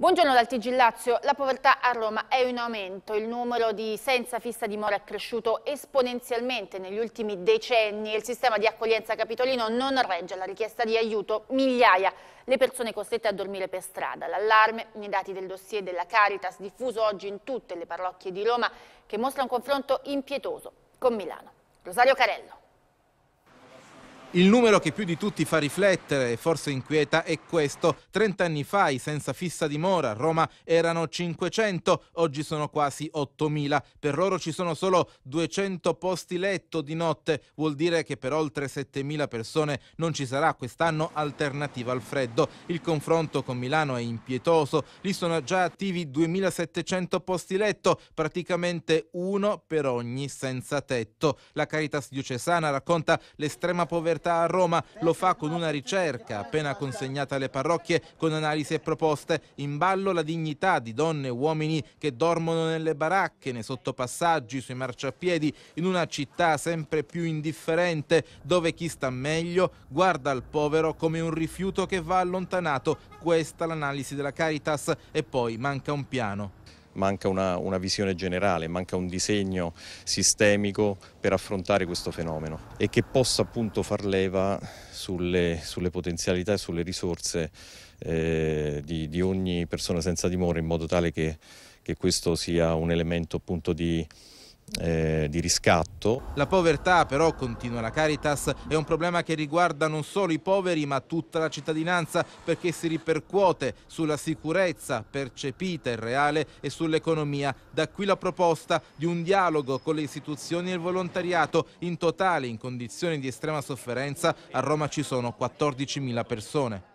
Buongiorno dal TG Lazio. La povertà a Roma è in aumento. Il numero di senza fissa dimora è cresciuto esponenzialmente negli ultimi decenni il sistema di accoglienza capitolino non regge alla richiesta di aiuto migliaia le persone costrette a dormire per strada. L'allarme nei dati del dossier della Caritas diffuso oggi in tutte le parrocchie di Roma che mostra un confronto impietoso con Milano. Rosario Carello. Il numero che più di tutti fa riflettere e forse inquieta è questo. Trent'anni fa i senza fissa dimora a Roma erano 500, oggi sono quasi 8000. Per loro ci sono solo 200 posti letto di notte, vuol dire che per oltre 7000 persone non ci sarà quest'anno alternativa al freddo. Il confronto con Milano è impietoso, lì sono già attivi 2700 posti letto, praticamente uno per ogni senza tetto. La Caritas diocesana racconta l'estrema povertà libertà a Roma lo fa con una ricerca appena consegnata alle parrocchie con analisi e proposte. In ballo la dignità di donne e uomini che dormono nelle baracche, nei sottopassaggi, sui marciapiedi, in una città sempre più indifferente dove chi sta meglio guarda al povero come un rifiuto che va allontanato. Questa l'analisi della Caritas e poi manca un piano manca una, una visione generale, manca un disegno sistemico per affrontare questo fenomeno e che possa appunto far leva sulle, sulle potenzialità e sulle risorse eh, di, di, ogni persona senza dimora in modo tale che, che questo sia un elemento appunto di eh, di riscatto. La povertà però, continua la Caritas, è un problema che riguarda non solo i poveri ma tutta la cittadinanza perché si ripercuote sulla sicurezza percepita e reale e sull'economia. Da qui la proposta di un dialogo con le istituzioni e il volontariato in totale in condizioni di estrema sofferenza. A Roma ci sono 14.000 persone.